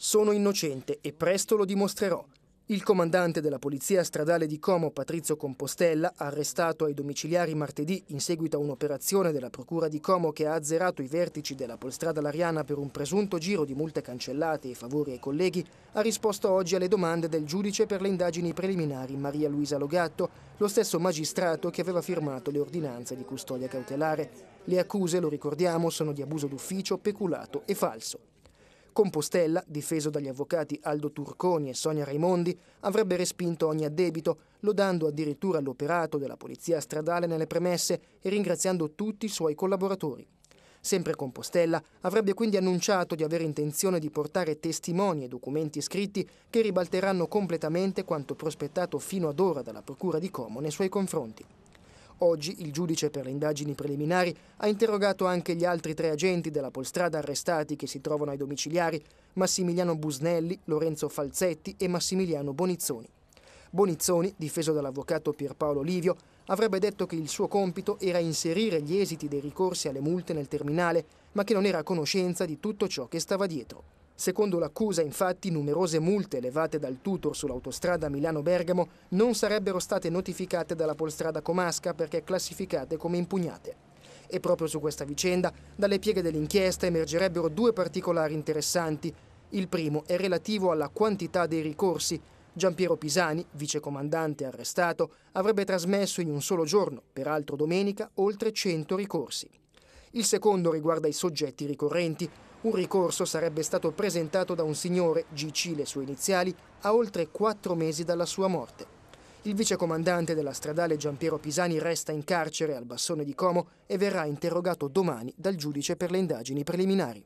Sono innocente e presto lo dimostrerò. Il comandante della Polizia Stradale di Como, Patrizio Compostella, arrestato ai domiciliari martedì in seguito a un'operazione della Procura di Como che ha azzerato i vertici della Polstrada Lariana per un presunto giro di multe cancellate e favori ai colleghi, ha risposto oggi alle domande del giudice per le indagini preliminari Maria Luisa Logatto, lo stesso magistrato che aveva firmato le ordinanze di custodia cautelare. Le accuse, lo ricordiamo, sono di abuso d'ufficio, peculato e falso. Compostella, difeso dagli avvocati Aldo Turconi e Sonia Raimondi, avrebbe respinto ogni addebito, lodando addirittura l'operato della polizia stradale nelle premesse e ringraziando tutti i suoi collaboratori. Sempre Compostella avrebbe quindi annunciato di avere intenzione di portare testimoni e documenti scritti che ribalteranno completamente quanto prospettato fino ad ora dalla Procura di Como nei suoi confronti. Oggi il giudice per le indagini preliminari ha interrogato anche gli altri tre agenti della Polstrada arrestati che si trovano ai domiciliari, Massimiliano Busnelli, Lorenzo Falzetti e Massimiliano Bonizzoni. Bonizzoni, difeso dall'avvocato Pierpaolo Livio, avrebbe detto che il suo compito era inserire gli esiti dei ricorsi alle multe nel terminale, ma che non era a conoscenza di tutto ciò che stava dietro. Secondo l'accusa, infatti, numerose multe elevate dal tutor sull'autostrada Milano-Bergamo non sarebbero state notificate dalla Polstrada Comasca perché classificate come impugnate. E proprio su questa vicenda, dalle pieghe dell'inchiesta emergerebbero due particolari interessanti. Il primo è relativo alla quantità dei ricorsi. Giampiero Pisani, vicecomandante arrestato, avrebbe trasmesso in un solo giorno, peraltro domenica, oltre 100 ricorsi. Il secondo riguarda i soggetti ricorrenti, un ricorso sarebbe stato presentato da un signore, GC le sue iniziali, a oltre quattro mesi dalla sua morte. Il vicecomandante della stradale Giampiero Pisani resta in carcere al bassone di Como e verrà interrogato domani dal giudice per le indagini preliminari.